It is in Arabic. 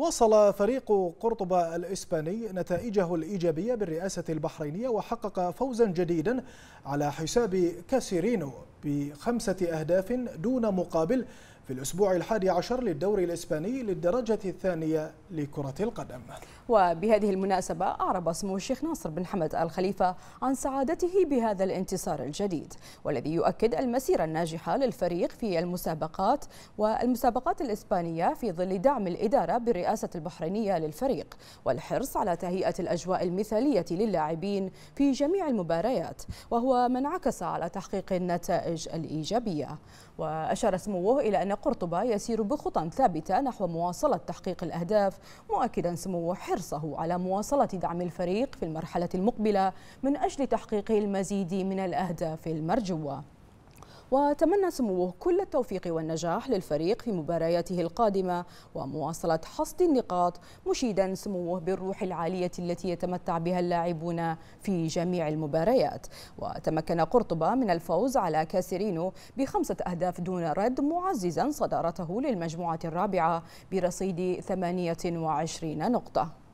واصل فريق قرطبة الإسباني نتائجه الإيجابية بالرئاسة البحرينية وحقق فوزا جديدا على حساب كاسيرينو بخمسة أهداف دون مقابل في الأسبوع الحادي عشر للدوري الإسباني للدرجة الثانية لكرة القدم وبهذه المناسبة أعرب سمو الشيخ ناصر بن حمد الخليفة عن سعادته بهذا الانتصار الجديد والذي يؤكد المسيرة الناجحة للفريق في المسابقات والمسابقات الإسبانية في ظل دعم الإدارة بالرئاسة البحرينية للفريق والحرص على تهيئة الأجواء المثالية للاعبين في جميع المباريات وهو ما انعكس على تحقيق النتائج الإيجابية وأشار سموه إلى أن قرطبة يسير بخطى ثابتة نحو مواصلة تحقيق الأهداف مؤكدا سموه حرصه على مواصلة دعم الفريق في المرحلة المقبلة من أجل تحقيق المزيد من الأهداف المرجوة وتمنى سموه كل التوفيق والنجاح للفريق في مبارياته القادمة ومواصلة حصد النقاط مشيدا سموه بالروح العالية التي يتمتع بها اللاعبون في جميع المباريات وتمكن قرطبة من الفوز على كاسرينو بخمسة أهداف دون رد معززا صدارته للمجموعة الرابعة برصيد 28 نقطة